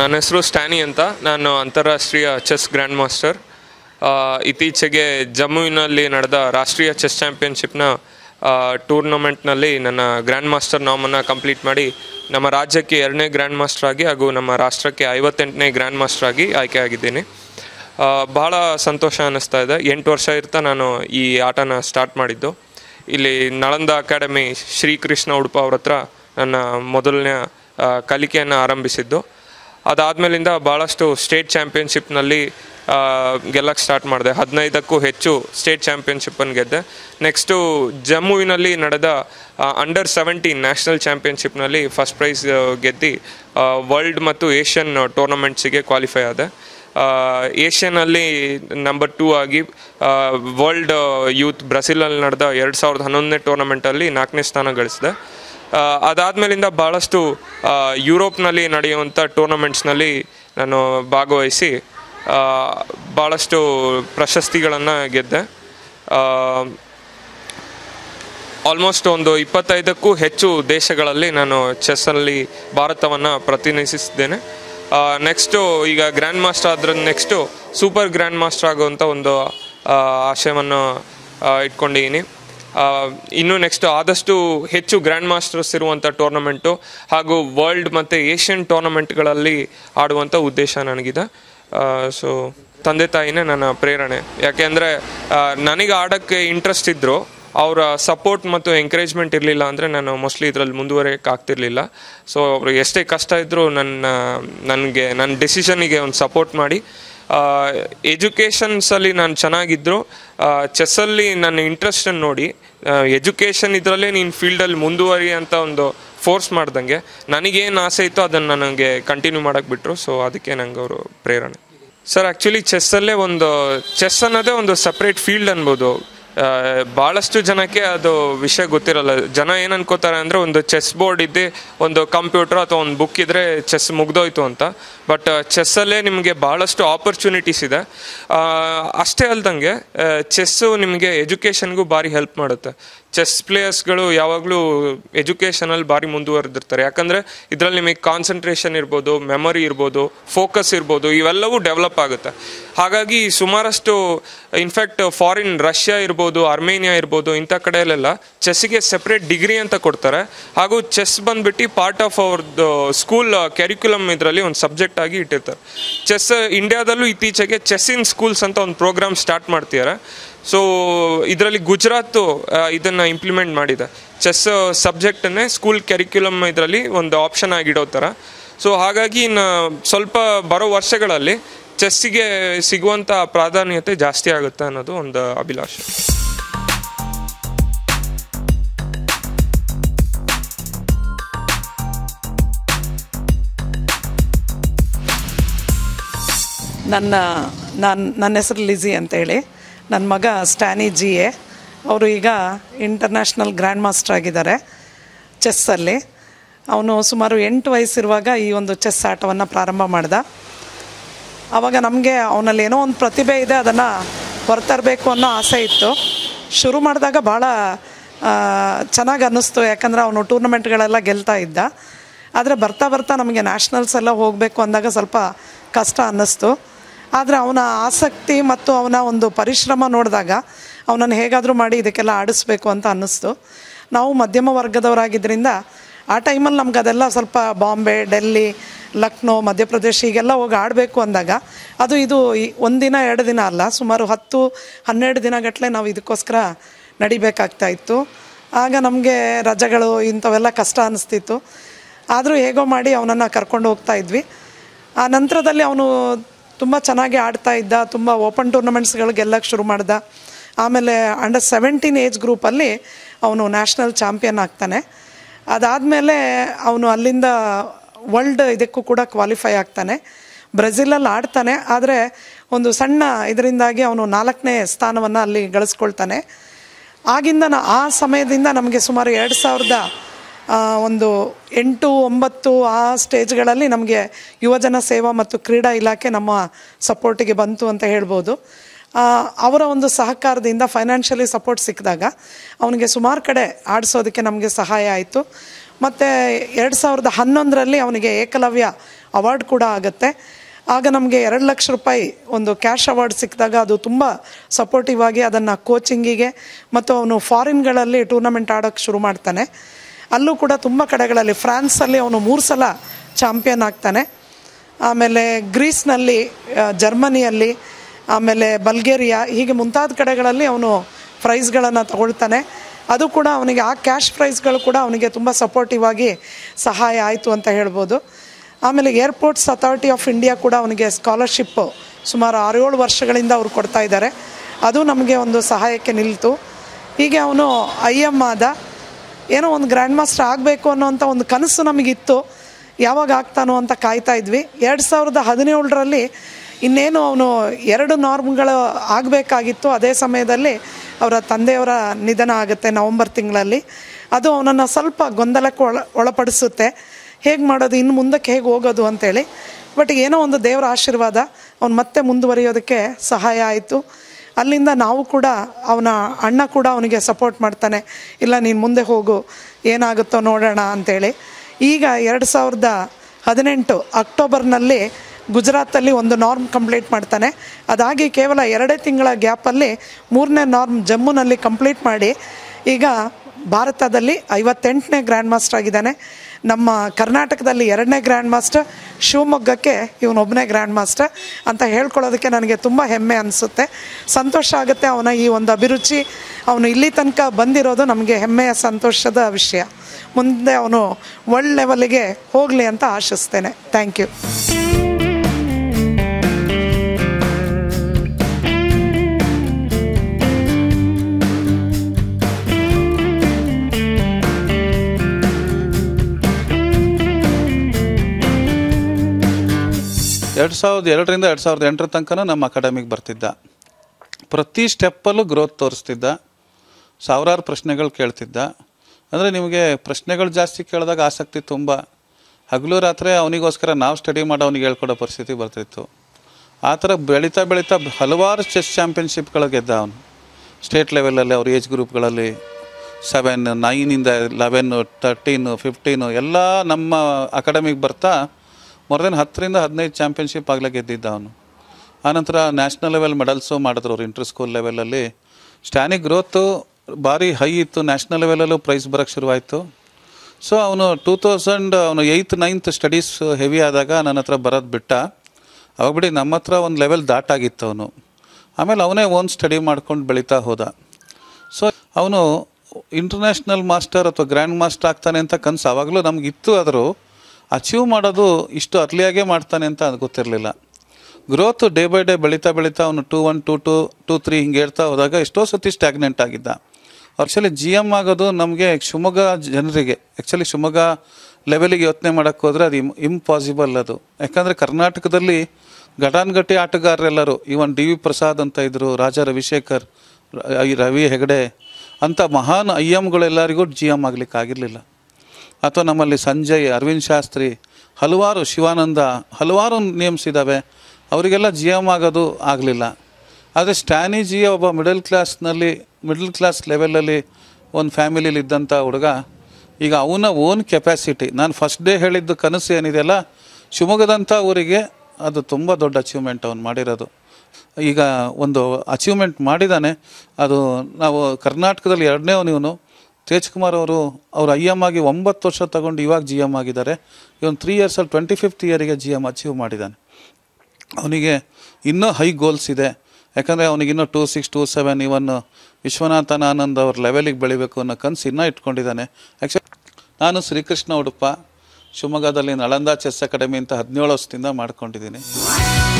ನನ್ನ ಹೆಸರು ಸ್ಟ್ಯಾನಿ ಅಂತ ನಾನು ಅಂತಾರಾಷ್ಟ್ರೀಯ ಚೆಸ್ ಗ್ರ್ಯಾಂಡ್ ಮಾಸ್ಟರ್ ಇತ್ತೀಚೆಗೆ ಜಮ್ಮುವಿನಲ್ಲಿ ನಡೆದ ರಾಷ್ಟ್ರೀಯ ಚೆಸ್ ಚಾಂಪಿಯನ್ಶಿಪ್ನ ಟೂರ್ನಮೆಂಟ್ನಲ್ಲಿ ನನ್ನ ಗ್ರ್ಯಾಂಡ್ ಮಾಸ್ಟರ್ ನಾಮನ್ನು ಕಂಪ್ಲೀಟ್ ಮಾಡಿ ನಮ್ಮ ರಾಜ್ಯಕ್ಕೆ ಎರಡನೇ ಗ್ರ್ಯಾಂಡ್ ಮಾಸ್ಟರ್ ಆಗಿ ಹಾಗೂ ನಮ್ಮ ರಾಷ್ಟ್ರಕ್ಕೆ ಐವತ್ತೆಂಟನೇ ಗ್ರ್ಯಾಂಡ್ ಮಾಸ್ಟರ್ ಆಗಿ ಆಯ್ಕೆಯಾಗಿದ್ದೀನಿ ಬಹಳ ಸಂತೋಷ ಅನ್ನಿಸ್ತಾ ಇದೆ ಎಂಟು ವರ್ಷ ಇರ್ತಾ ನಾನು ಈ ಆಟನ ಸ್ಟಾರ್ಟ್ ಮಾಡಿದ್ದು ಇಲ್ಲಿ ನಳಂದ ಅಕಾಡೆಮಿ ಶ್ರೀಕೃಷ್ಣ ಉಡುಪ ಅವ್ರ ಹತ್ರ ನನ್ನ ಮೊದಲನೇ ಕಲಿಕೆಯನ್ನು ಆರಂಭಿಸಿದ್ದು ಅದಾದಮೇಲಿಂದ ಭಾಳಷ್ಟು ಸ್ಟೇಟ್ ಚಾಂಪಿಯನ್ಶಿಪ್ನಲ್ಲಿ ಗೆಲ್ಲಕ್ಕೆ ಸ್ಟಾರ್ಟ್ ಮಾಡಿದೆ ಹದಿನೈದಕ್ಕೂ ಹೆಚ್ಚು ಸ್ಟೇಟ್ ಚಾಂಪಿಯನ್ಶಿಪ್ಪನ್ನು ಗೆದ್ದೆ ನೆಕ್ಸ್ಟು ಜಮ್ಮುವಿನಲ್ಲಿ ನಡೆದ ಅಂಡರ್ ಸೆವೆಂಟೀನ್ ನ್ಯಾಷನಲ್ ಚಾಂಪಿಯನ್ಶಿಪ್ನಲ್ಲಿ ಫಸ್ಟ್ ಪ್ರೈಸ್ ಗೆದ್ದು ವರ್ಲ್ಡ್ ಮತ್ತು ಏಷ್ಯನ್ ಟೂರ್ನಮೆಂಟ್ಸಿಗೆ ಕ್ವಾಲಿಫೈ ಆದೆ ಏಷ್ಯನಲ್ಲಿ ನಂಬರ್ ಟೂ ಆಗಿ ವರ್ಲ್ಡ್ ಯೂತ್ ಬ್ರೆಸಿಲಲ್ಲಿ ನಡೆದ ಎರಡು ಸಾವಿರದ ಹನ್ನೊಂದನೇ ಟೂರ್ನಮೆಂಟಲ್ಲಿ ನಾಲ್ಕನೇ ಸ್ಥಾನ ಗಳಿಸಿದೆ ಅದಾದಮೇಲಿಂದ ಭಾಳಷ್ಟು ಯುರೋಪ್ನಲ್ಲಿ ನಡೆಯುವಂಥ ಟೂರ್ನಮೆಂಟ್ಸ್ನಲ್ಲಿ ನಾನು ಭಾಗವಹಿಸಿ ಭಾಳಷ್ಟು ಪ್ರಶಸ್ತಿಗಳನ್ನು ಗೆದ್ದೆ ಆಲ್ಮೋಸ್ಟ್ ಒಂದು ಇಪ್ಪತ್ತೈದಕ್ಕೂ ಹೆಚ್ಚು ದೇಶಗಳಲ್ಲಿ ನಾನು ಚೆಸ್ಸಲ್ಲಿ ಭಾರತವನ್ನು ಪ್ರತಿನಿಧಿಸಿದ್ದೇನೆ ನೆಕ್ಸ್ಟು ಈಗ ಗ್ರ್ಯಾಂಡ್ ಮಾಸ್ಟರ್ ಆದ್ರ ನೆಕ್ಸ್ಟು ಸೂಪರ್ ಗ್ರ್ಯಾಂಡ್ ಮಾಸ್ಟರ್ ಆಗುವಂಥ ಒಂದು ಆಶಯವನ್ನು ಇಟ್ಕೊಂಡಿದ್ದೀನಿ ಇನ್ನು ನೆಕ್ಸ್ಟ್ ಆದಷ್ಟು ಹೆಚ್ಚು ಗ್ರ್ಯಾಂಡ್ ಮಾಸ್ಟರ್ಸ್ ಇರುವಂಥ ಟೂರ್ನಮೆಂಟು ಹಾಗೂ ವರ್ಲ್ಡ್ ಮತ್ತು ಏಷ್ಯನ್ ಟೂರ್ನಮೆಂಟ್ಗಳಲ್ಲಿ ಆಡುವಂಥ ಉದ್ದೇಶ ನನಗಿದೆ ಸೊ ತಂದೆ ತಾಯಿನೇ ನನ್ನ ಪ್ರೇರಣೆ ಯಾಕೆಂದರೆ ನನಗೆ ಆಡೋಕ್ಕೆ ಇಂಟ್ರೆಸ್ಟ್ ಇದ್ದರು ಅವರ ಸಪೋರ್ಟ್ ಮತ್ತು ಎಂಕರೇಜ್ಮೆಂಟ್ ಇರಲಿಲ್ಲ ಅಂದರೆ ನಾನು ಮೋಸ್ಟ್ಲಿ ಇದರಲ್ಲಿ ಮುಂದುವರಿಯೋಕೆ ಆಗ್ತಿರ್ಲಿಲ್ಲ ಸೊ ಅವರು ಎಷ್ಟೇ ಕಷ್ಟ ಇದ್ದರೂ ನನ್ನ ನನಗೆ ನನ್ನ ಡಿಸಿಷನಿಗೆ ಒಂದು ಸಪೋರ್ಟ್ ಮಾಡಿ ಎಜುಕೇಷನ್ಸಲ್ಲಿ ನಾನು ಚೆನ್ನಾಗಿದ್ದರು ಚೆಸ್ಸಲ್ಲಿ ನನ್ನ ಇಂಟ್ರೆಸ್ಟನ್ನು ನೋಡಿ ಎಜುಕೇಷನ್ ಇದರಲ್ಲೇ ನೀನು ಫೀಲ್ಡಲ್ಲಿ ಮುಂದುವರಿ ಅಂತ ಒಂದು ಫೋರ್ಸ್ ಮಾಡ್ದಂಗೆ ನನಗೇನು ಆಸೆ ಇತ್ತು ಅದನ್ನು ನನಗೆ ಕಂಟಿನ್ಯೂ ಮಾಡೋಕ್ಕೆ ಬಿಟ್ಟರು ಸೊ ಅದಕ್ಕೆ ನಂಗೆ ಅವರು ಪ್ರೇರಣೆ ಸರ್ ಆ್ಯಕ್ಚುಲಿ ಚೆಸ್ಸಲ್ಲೇ ಒಂದು ಚೆಸ್ ಅನ್ನೋದೇ ಒಂದು ಸಪ್ರೇಟ್ ಫೀಲ್ಡ್ ಅನ್ಬೋದು ಭಾಳಷ್ಟು ಜನಕ್ಕೆ ಅದು ವಿಷಯ ಗೊತ್ತಿರಲ್ಲ ಜನ ಏನು ಅನ್ಕೋತಾರೆ ಅಂದರೆ ಒಂದು ಚೆಸ್ ಬೋರ್ಡ್ ಇದ್ದು ಒಂದು ಕಂಪ್ಯೂಟರ್ ಅಥವಾ ಒಂದು ಬುಕ್ ಇದ್ದರೆ ಚೆಸ್ ಮುಗ್ದೋಯ್ತು ಅಂತ ಬಟ್ ಚೆಸ್ಸಲ್ಲೇ ನಿಮಗೆ ಭಾಳಷ್ಟು ಆಪರ್ಚುನಿಟೀಸ್ ಇದೆ ಅಷ್ಟೇ ಅಲ್ದಂಗೆ ಚೆಸ್ಸು ನಿಮಗೆ ಎಜುಕೇಷನ್ಗೂ ಭಾರಿ ಹೆಲ್ಪ್ ಮಾಡುತ್ತೆ ಚೆಸ್ ಪ್ಲೇಯರ್ಸ್ಗಳು ಯಾವಾಗಲೂ ಎಜುಕೇಷನಲ್ಲಿ ಭಾರಿ ಮುಂದುವರೆದಿರ್ತಾರೆ ಯಾಕಂದರೆ ಇದರಲ್ಲಿ ನಿಮಗೆ ಕಾನ್ಸಂಟ್ರೇಷನ್ ಇರ್ಬೋದು ಮೆಮೊರಿ ಇರ್ಬೋದು ಫೋಕಸ್ ಇರ್ಬೋದು ಇವೆಲ್ಲವೂ ಡೆವಲಪ್ ಆಗುತ್ತೆ ಹಾಗಾಗಿ ಸುಮಾರಷ್ಟು ಇನ್ಫ್ಯಾಕ್ಟ್ ಫಾರಿನ್ ರಷ್ಯಾ ಇರ್ಬೋದು ಅರ್ಮೇನಿಯಾ ಇರ್ಬೋದು ಇಂಥ ಕಡೆಯಲ್ಲೆಲ್ಲ ಚೆಸ್ಸಿಗೆ ಸೆಪ್ರೇಟ್ ಡಿಗ್ರಿ ಅಂತ ಕೊಡ್ತಾರೆ ಹಾಗೂ ಚೆಸ್ ಬಂದುಬಿಟ್ಟು ಪಾರ್ಟ್ ಆಫ್ ಅವ್ರದ್ದು ಸ್ಕೂಲ್ ಕ್ಯಾರಿಕ್ಯುಲಮ್ ಇದರಲ್ಲಿ ಒಂದು ಸಬ್ಜೆಕ್ಟ್ ಆಗಿ ಇಟ್ಟಿರ್ತಾರೆ ಚೆಸ್ ಇಂಡಿಯಾದಲ್ಲೂ uh, ಇತ್ತೀಚೆಗೆ ಚೆಸ್ ಇನ್ ಸ್ಕೂಲ್ಸ್ ಅಂತ ಒಂದು ಪ್ರೋಗ್ರಾಮ್ ಸ್ಟಾರ್ಟ್ ಮಾಡ್ತಿದ್ದಾರೆ ಸೊ ಇದರಲ್ಲಿ ಗುಜರಾತು ಇದನ್ನು ಇಂಪ್ಲಿಮೆಂಟ್ ಮಾಡಿದೆ ಚೆಸ್ ಸಬ್ಜೆಕ್ಟನ್ನೇ ಸ್ಕೂಲ್ ಕ್ಯಾರಿಕ್ಯುಲಮ್ ಇದರಲ್ಲಿ ಒಂದು ಆಪ್ಷನ್ ಆಗಿಡೋ ಥರ ಸೊ ಹಾಗಾಗಿ ಇನ್ನು ಸ್ವಲ್ಪ ಬರೋ ವರ್ಷಗಳಲ್ಲಿ ಚೆಸ್ಸಿಗೆ ಸಿಗುವಂಥ ಪ್ರಾಧಾನ್ಯತೆ ಜಾಸ್ತಿ ಆಗುತ್ತೆ ಅನ್ನೋದು ಒಂದು ಅಭಿಲಾಷೆ ನನ್ನ ನಾನು ನನ್ನ ಹೆಸರು ಲಿಜಿ ಅಂತೇಳಿ ನನ್ನ ಮಗ ಸ್ಟ್ಯಾನಿ ಜಿ ಎ ಅವರು ಈಗ ಇಂಟರ್ನ್ಯಾಷನಲ್ ಗ್ರ್ಯಾಂಡ್ ಮಾಸ್ಟರ್ ಆಗಿದ್ದಾರೆ ಚೆಸ್ಸಲ್ಲಿ ಅವನು ಸುಮಾರು ಎಂಟು ವಯಸ್ಸಿರುವಾಗ ಈ ಒಂದು ಚೆಸ್ ಆಟವನ್ನು ಪ್ರಾರಂಭ ಮಾಡಿದ ಆವಾಗ ನಮಗೆ ಅವನಲ್ಲಿ ಏನೋ ಒಂದು ಪ್ರತಿಭೆ ಇದೆ ಅದನ್ನು ಹೊರತರಬೇಕು ಅನ್ನೋ ಆಸೆ ಇತ್ತು ಶುರು ಮಾಡಿದಾಗ ಭಾಳ ಚೆನ್ನಾಗಿ ಅನ್ನಿಸ್ತು ಯಾಕಂದರೆ ಅವನು ಟೂರ್ನಮೆಂಟ್ಗಳೆಲ್ಲ ಗೆಲ್ತಾ ಇದ್ದ ಆದರೆ ಬರ್ತಾ ಬರ್ತಾ ನಮಗೆ ನ್ಯಾಷನಲ್ಸ್ ಎಲ್ಲ ಹೋಗಬೇಕು ಅಂದಾಗ ಸ್ವಲ್ಪ ಕಷ್ಟ ಅನ್ನಿಸ್ತು ಆದರೆ ಅವನ ಆಸಕ್ತಿ ಮತ್ತು ಅವನ ಒಂದು ಪರಿಶ್ರಮ ನೋಡಿದಾಗ ಅವನನ್ನು ಹೇಗಾದರೂ ಮಾಡಿ ಇದಕ್ಕೆಲ್ಲ ಆಡಿಸ್ಬೇಕು ಅಂತ ಅನ್ನಿಸ್ತು ನಾವು ಮಧ್ಯಮ ವರ್ಗದವರಾಗಿದ್ದರಿಂದ ಆ ಟೈಮಲ್ಲಿ ನಮ್ಗೆ ಅದೆಲ್ಲ ಸ್ವಲ್ಪ ಬಾಂಬೆ ಡೆಲ್ಲಿ ಲಕ್ನೋ ಮಧ್ಯಪ್ರದೇಶ ಹೀಗೆಲ್ಲ ಹೋಗಿ ಆಡಬೇಕು ಅಂದಾಗ ಅದು ಇದು ಒಂದಿನ ಎರಡು ದಿನ ಅಲ್ಲ ಸುಮಾರು ಹತ್ತು ಹನ್ನೆರಡು ದಿನಗಟ್ಟಲೆ ನಾವು ಇದಕ್ಕೋಸ್ಕರ ನಡಿಬೇಕಾಗ್ತಾ ಇತ್ತು ಆಗ ನಮಗೆ ರಜೆಗಳು ಇಂಥವೆಲ್ಲ ಕಷ್ಟ ಅನಿಸ್ತಿತ್ತು ಆದರೂ ಹೇಗೋ ಮಾಡಿ ಅವನನ್ನು ಕರ್ಕೊಂಡು ಹೋಗ್ತಾ ಇದ್ವಿ ಆ ನಂತರದಲ್ಲಿ ಅವನು ತುಂಬ ಚೆನ್ನಾಗಿ ಆಡ್ತಾ ಇದ್ದ ತುಂಬ ಓಪನ್ ಟೂರ್ನಮೆಂಟ್ಸ್ಗಳು ಗೆಲ್ಲಕ್ಕೆ ಶುರು ಮಾಡ್ದ ಆಮೇಲೆ ಅಂಡರ್ ಸೆವೆಂಟೀನ್ ಏಜ್ ಗ್ರೂಪಲ್ಲಿ ಅವನು ನ್ಯಾಷನಲ್ ಚಾಂಪಿಯನ್ ಆಗ್ತಾನೆ ಅದಾದಮೇಲೆ ಅವನು ಅಲ್ಲಿಂದ ವರ್ಲ್ಡ್ ಇದಕ್ಕೂ ಕೂಡ ಕ್ವಾಲಿಫೈ ಆಗ್ತಾನೆ ಬ್ರೆಜಿಲಲ್ಲಿ ಆಡ್ತಾನೆ ಆದರೆ ಒಂದು ಸಣ್ಣ ಇದರಿಂದಾಗಿ ಅವನು ನಾಲ್ಕನೇ ಸ್ಥಾನವನ್ನು ಅಲ್ಲಿ ಗಳಿಸ್ಕೊಳ್ತಾನೆ ಆಗಿಂದ ಆ ಸಮಯದಿಂದ ನಮಗೆ ಸುಮಾರು ಎರಡು ಸಾವಿರದ ಒಂದು ಎಂಟು ಒಂಬತ್ತು ಆ ಸ್ಟೇಜ್ಗಳಲ್ಲಿ ನಮಗೆ ಯುವಜನ ಸೇವಾ ಮತ್ತು ಕ್ರೀಡಾ ಇಲಾಖೆ ನಮ್ಮ ಸಪೋರ್ಟಿಗೆ ಬಂತು ಅಂತ ಹೇಳ್ಬೋದು ಅವರ ಒಂದು ಸಹಕಾರದಿಂದ ಫೈನಾನ್ಷಿಯಲಿ ಸಪೋರ್ಟ್ ಸಿಕ್ಕಿದಾಗ ಅವನಿಗೆ ಸುಮಾರು ಕಡೆ ಆಡಿಸೋದಕ್ಕೆ ನಮಗೆ ಸಹಾಯ ಆಯಿತು ಮತ್ತು ಎರಡು ಸಾವಿರದ ಹನ್ನೊಂದರಲ್ಲಿ ಅವನಿಗೆ ಏಕಲವ್ಯ ಅವಾರ್ಡ್ ಕೂಡ ಆಗುತ್ತೆ ಆಗ ನಮಗೆ ಎರಡು ಲಕ್ಷ ರೂಪಾಯಿ ಒಂದು ಕ್ಯಾಶ್ ಅವಾರ್ಡ್ ಸಿಕ್ಕಿದಾಗ ಅದು ತುಂಬ ಸಪೋರ್ಟಿವ್ ಆಗಿ ಅದನ್ನು ಕೋಚಿಂಗಿಗೆ ಮತ್ತು ಅವನು ಫಾರಿನ್ಗಳಲ್ಲಿ ಟೂರ್ನಮೆಂಟ್ ಆಡೋಕ್ಕೆ ಶುರು ಮಾಡ್ತಾನೆ ಅಲ್ಲೂ ಕೂಡ ತುಂಬ ಕಡೆಗಳಲ್ಲಿ ಫ್ರಾನ್ಸಲ್ಲಿ ಅವನು ಮೂರು ಸಲ ಚಾಂಪಿಯನ್ ಆಗ್ತಾನೆ ಆಮೇಲೆ ಗ್ರೀಸ್ನಲ್ಲಿ ಜರ್ಮನಿಯಲ್ಲಿ ಆಮೇಲೆ ಬಲ್ಗೇರಿಯಾ ಹೀಗೆ ಮುಂತಾದ ಕಡೆಗಳಲ್ಲಿ ಅವನು ಪ್ರೈಸ್ಗಳನ್ನು ತಗೊಳ್ತಾನೆ ಅದು ಕೂಡ ಅವನಿಗೆ ಆ ಕ್ಯಾಶ್ ಪ್ರೈಸ್ಗಳು ಕೂಡ ಅವನಿಗೆ ತುಂಬ ಸಪೋರ್ಟಿವ್ ಆಗಿ ಸಹಾಯ ಆಯಿತು ಅಂತ ಹೇಳ್ಬೋದು ಆಮೇಲೆ ಏರ್ಪೋರ್ಟ್ಸ್ ಅಥಾರಿಟಿ ಆಫ್ ಇಂಡಿಯಾ ಕೂಡ ಅವನಿಗೆ ಸ್ಕಾಲರ್ಶಿಪ್ಪು ಸುಮಾರು ಆರು ಏಳು ವರ್ಷಗಳಿಂದ ಅವರು ಕೊಡ್ತಾ ಇದ್ದಾರೆ ಅದು ನಮಗೆ ಒಂದು ಸಹಾಯಕ್ಕೆ ನಿಲ್ತು ಹೀಗೆ ಅವನು ಐ ಎಮ್ ಆದ ಏನೋ ಒಂದು ಗ್ರ್ಯಾಂಡ್ ಮಾಸ್ಟರ್ ಆಗಬೇಕು ಅನ್ನೋವಂಥ ಒಂದು ಕನಸು ನಮಗಿತ್ತು ಯಾವಾಗ ಆಗ್ತಾನೋ ಅಂತ ಕಾಯ್ತಾ ಇದ್ವಿ ಎರಡು ಸಾವಿರದ ಹದಿನೇಳರಲ್ಲಿ ಇನ್ನೇನು ಅವನು ಎರಡು ನಾರ್ಮ್ಗಳು ಆಗಬೇಕಾಗಿತ್ತು ಅದೇ ಸಮಯದಲ್ಲಿ ಅವರ ತಂದೆಯವರ ನಿಧನ ಆಗುತ್ತೆ ನವಂಬರ್ ತಿಂಗಳಲ್ಲಿ ಅದು ಅವನನ್ನು ಸ್ವಲ್ಪ ಗೊಂದಲಕ್ಕೆ ಒಳ ಒಳಪಡಿಸುತ್ತೆ ಹೇಗೆ ಮಾಡೋದು ಇನ್ನು ಮುಂದಕ್ಕೆ ಹೇಗೆ ಹೋಗೋದು ಅಂತೇಳಿ ಬಟ್ ಏನೋ ಒಂದು ದೇವರ ಆಶೀರ್ವಾದ ಅವ್ನು ಮತ್ತೆ ಮುಂದುವರಿಯೋದಕ್ಕೆ ಸಹಾಯ ಆಯಿತು ಅಲ್ಲಿಂದ ನಾವು ಕೂಡ ಅವನ ಅಣ್ಣ ಕೂಡ ಅವನಿಗೆ ಸಪೋರ್ಟ್ ಮಾಡ್ತಾನೆ ಇಲ್ಲ ನೀನು ಮುಂದೆ ಹೋಗು ಏನಾಗುತ್ತೋ ನೋಡೋಣ ಅಂಥೇಳಿ ಈಗ ಎರಡು ಸಾವಿರದ ಹದಿನೆಂಟು ಅಕ್ಟೋಬರ್ನಲ್ಲಿ ಗುಜರಾತಲ್ಲಿ ಒಂದು ನಾರ್ಮ್ ಕಂಪ್ಲೀಟ್ ಮಾಡ್ತಾನೆ ಅದಾಗಿ ಕೇವಲ ಎರಡೇ ತಿಂಗಳ ಗ್ಯಾಪಲ್ಲಿ ಮೂರನೇ ನಾರ್ಮ್ ಜಮ್ಮುನಲ್ಲಿ ಕಂಪ್ಲೀಟ್ ಮಾಡಿ ಈಗ ಭಾರತದಲ್ಲಿ ಐವತ್ತೆಂಟನೇ ಗ್ರ್ಯಾಂಡ್ ಮಾಸ್ಟರ್ ಆಗಿದ್ದಾನೆ ನಮ್ಮ ಕರ್ನಾಟಕದಲ್ಲಿ ಎರಡನೇ ಗ್ರ್ಯಾಂಡ್ ಮಾಸ್ಟರ್ ಶಿವಮೊಗ್ಗಕ್ಕೆ ಇವನೊಬ್ಬನೇ ಗ್ರ್ಯಾಂಡ್ ಮಾಸ್ಟರ್ ಅಂತ ಹೇಳ್ಕೊಳ್ಳೋದಕ್ಕೆ ನನಗೆ ತುಂಬ ಹೆಮ್ಮೆ ಅನಿಸುತ್ತೆ ಸಂತೋಷ ಆಗುತ್ತೆ ಅವನ ಈ ಒಂದು ಅಭಿರುಚಿ ಅವನು ಇಲ್ಲಿ ತನಕ ಬಂದಿರೋದು ನಮಗೆ ಹೆಮ್ಮೆಯ ಸಂತೋಷದ ವಿಷಯ ಮುಂದೆ ಅವನು ವರ್ಲ್ಡ್ ಲೆವೆಲಿಗೆ ಹೋಗಲಿ ಅಂತ ಆಶಿಸ್ತೇನೆ ಥ್ಯಾಂಕ್ ಯು ಎರಡು ಸಾವಿರದ ಎರಡರಿಂದ ಎರಡು ಸಾವಿರದ ಎಂಟರ ತನಕ ನಮ್ಮ ಅಕಾಡೆಮಿಗೆ ಬರ್ತಿದ್ದ ಪ್ರತಿ ಸ್ಟೆಪ್ಪಲ್ಲೂ ಗ್ರೋತ್ ತೋರಿಸ್ತಿದ್ದ ಸಾವಿರಾರು ಪ್ರಶ್ನೆಗಳು ಕೇಳ್ತಿದ್ದ ಅಂದರೆ ನಿಮಗೆ ಪ್ರಶ್ನೆಗಳು ಜಾಸ್ತಿ ಕೇಳಿದಾಗ ಆಸಕ್ತಿ ತುಂಬ ಹಗಲು ರಾತ್ರಿ ಅವನಿಗೋಸ್ಕರ ನಾವು ಸ್ಟಡಿ ಮಾಡಿ ಅವ್ನಿಗೆ ಹೇಳ್ಕೊಡೋ ಪರಿಸ್ಥಿತಿ ಬರ್ತಿತ್ತು ಆ ಥರ ಬೆಳೀತಾ ಬೆಳೀತಾ ಹಲವಾರು ಚೆಸ್ ಚಾಂಪಿಯನ್ಶಿಪ್ಗಳು ಗೆದ್ದ ಅವನು ಸ್ಟೇಟ್ ಲೆವೆಲಲ್ಲಿ ಅವ್ರ ಏಜ್ ಗ್ರೂಪ್ಗಳಲ್ಲಿ ಸೆವೆನ್ ನೈನಿಂದ ಲೆವೆನ್ನು ತರ್ಟೀನು ಫಿಫ್ಟೀನು ಎಲ್ಲ ನಮ್ಮ ಅಕಾಡೆಮಿಗೆ ಬರ್ತಾ ಮೋರ್ ದೆನ್ ಹತ್ತರಿಂದ ಹದಿನೈದು ಚಾಂಪಿಯನ್ಶಿಪ್ ಆಗಲೇ ಗೆದ್ದಿದ್ದ ಅವನು ಆನಂತರ ನ್ಯಾಷನಲ್ ಲೆವೆಲ್ ಮೆಡಲ್ಸು ಮಾಡಿದ್ರು ಅವ್ರು ಇಂಟರ್ ಸ್ಕೂಲ್ ಲೆವೆಲಲ್ಲಿ ಸ್ಟ್ಯಾನಿಕ್ ಗ್ರೋತು ಭಾರಿ ಹೈ ಇತ್ತು ನ್ಯಾಷನಲ್ ಲೆವೆಲಲ್ಲೂ ಪ್ರೈಸ್ ಬರೋಕ್ಕೆ ಶುರುವಾಯಿತು ಸೊ ಅವನು ಟೂ ತೌಸಂಡ್ ಅವನು ಏಯ್ತ್ ನೈನ್ತ್ ಸ್ಟಡೀಸ್ ಹೆವಿ ಆದಾಗ ನನ್ನ ಹತ್ರ ಬರೋದು ಬಿಟ್ಟ ಅವಾಗ ಬಿಡಿ ನಮ್ಮ ಹತ್ರ ಒಂದು ಲೆವೆಲ್ ದಾಟಾಗಿತ್ತು ಅವನು ಆಮೇಲೆ ಅವನೇ ಓನ್ ಸ್ಟಡಿ ಮಾಡ್ಕೊಂಡು ಬೆಳೀತಾ ಹೋದ ಸೊ ಅವನು ಇಂಟರ್ನ್ಯಾಷನಲ್ ಮಾಸ್ಟರ್ ಅಥವಾ ಗ್ರ್ಯಾಂಡ್ ಮಾಸ್ಟರ್ ಆಗ್ತಾನೆ ಅಂತ ಕನಸು ಆವಾಗಲೂ ನಮಗಿತ್ತು ಆದರೂ ಅಚೀವ್ ಮಾಡೋದು ಇಷ್ಟು ಅರ್ಲಿಯಾಗೆ ಮಾಡ್ತಾನೆ ಅಂತ ಅದು ಗೊತ್ತಿರಲಿಲ್ಲ ಗ್ರೋತ್ ಡೇ ಬೈ ಡೇ ಬೆಳೀತಾ ಬೆಳೀತಾ ಅವನು two one two two two three ಹಿಂಗೆ ಹೇಳ್ತಾ ಹೋದಾಗ ಎಷ್ಟೋ ಸತಿ ಸ್ಟ್ಯಾಗ್ನೆಂಟ್ ಆಗಿದ್ದ ಆ್ಯಕ್ಚುಲಿ ಜಿ ಎಮ್ ಆಗೋದು ನಮಗೆ ಶಿವಮೊಗ್ಗ ಜನರಿಗೆ ಆ್ಯಕ್ಚುಲಿ ಶಿವಮೊಗ್ಗ ಲೆವೆಲಿಗೆ ಯೋಚನೆ ಮಾಡೋಕ್ಕೆ ಹೋದರೆ ಅದು ಇಮ್ ಇಂಪಾಸಿಬಲ್ ಅದು ಯಾಕಂದರೆ ಕರ್ನಾಟಕದಲ್ಲಿ ಘಟಾನ್ಘಟಿ ಆಟಗಾರರೆಲ್ಲರೂ ಈವನ್ ಡಿ ವಿ ಪ್ರಸಾದ್ ಅಂತ ಇದ್ದರು ರಾಜಾ ರವಿಶೇಖರ್ ರವಿ ಹೆಗಡೆ ಅಂಥ ಮಹಾನ್ ಐ ಎಮ್ಗಳೆಲ್ಲರಿಗೂ ಜಿ ಎಮ್ ಆಗಲಿಕ್ಕೆ ಆಗಿರಲಿಲ್ಲ ಅಥವಾ ನಮ್ಮಲ್ಲಿ ಸಂಜಯ್ ಅರವಿಂದ್ ಶಾಸ್ತ್ರಿ ಹಲವಾರು ಶಿವಾನಂದ ಹಲವಾರು ನೇಮ್ಸ್ ಇದ್ದಾವೆ ಅವರಿಗೆಲ್ಲ ಜಿ ಎಮ್ ಆಗೋದು ಆಗಲಿಲ್ಲ ಆದರೆ ಸ್ಟ್ಯಾನಿಜಿ ಒಬ್ಬ ಮಿಡಲ್ ಕ್ಲಾಸ್ನಲ್ಲಿ ಮಿಡಲ್ ಕ್ಲಾಸ್ ಲೆವೆಲಲ್ಲಿ ಒಂದು ಫ್ಯಾಮಿಲೀಲಿ ಇದ್ದಂಥ ಹುಡುಗ ಈಗ ಅವನ ಓನ್ ಕೆಪ್ಯಾಸಿಟಿ ನಾನು ಫಸ್ಟ್ ಡೇ ಹೇಳಿದ್ದು ಕನಸು ಏನಿದೆಯಲ್ಲ ಶಿವಮೊಗ್ಗದಂಥ ಊರಿಗೆ ಅದು ತುಂಬ ದೊಡ್ಡ ಅಚೀವ್ಮೆಂಟ್ ಅವನು ಮಾಡಿರೋದು ಈಗ ಒಂದು ಅಚೀವ್ಮೆಂಟ್ ಮಾಡಿದ್ದಾನೆ ಅದು ನಾವು ಕರ್ನಾಟಕದಲ್ಲಿ ಎರಡನೇ ಅವನಿವನು ತೇಜ್ ಕುಮಾರ್ ಅವರು ಅವರು ಐ ಎಮ್ ಆಗಿ ಒಂಬತ್ತು ವರ್ಷ ತಗೊಂಡು ಇವಾಗ ಜಿ ಎಮ್ ಆಗಿದ್ದಾರೆ ಇವನು ತ್ರೀ ಇಯರ್ಸಲ್ಲಿ ಟ್ವೆಂಟಿ ಫಿಫ್ತ್ ಇಯರಿಗೆ ಜಿ ಎಮ್ ಅಚೀವ್ ಮಾಡಿದ್ದಾನೆ ಅವನಿಗೆ ಇನ್ನೂ ಹೈ ಗೋಲ್ಸ್ ಇದೆ ಯಾಕಂದರೆ ಅವನಿಗಿನ್ನೂ ಟೂ ಸಿಕ್ಸ್ ಟೂ ಸೆವೆನ್ ಇವನ್ ವಿಶ್ವನಾಥನ್ ಆನಂದ್ ಅವ್ರ ಲೆವೆಲಿಗೆ ಬೆಳಿಬೇಕು ಅನ್ನೋ ಕನಸು ಇನ್ನೂ ಇಟ್ಕೊಂಡಿದ್ದಾನೆ ಆ್ಯಕ್ಚುಲಿ ನಾನು ಶ್ರೀಕೃಷ್ಣ ಉಡುಪ ಶಿವಮೊಗ್ಗದಲ್ಲಿ ನಳಂದ ಚೆಸ್ ಅಕಾಡೆಮಿ ಅಂತ ಹದಿನೇಳು ವರ್ಷದಿಂದ ಮಾಡ್ಕೊಂಡಿದ್ದೀನಿ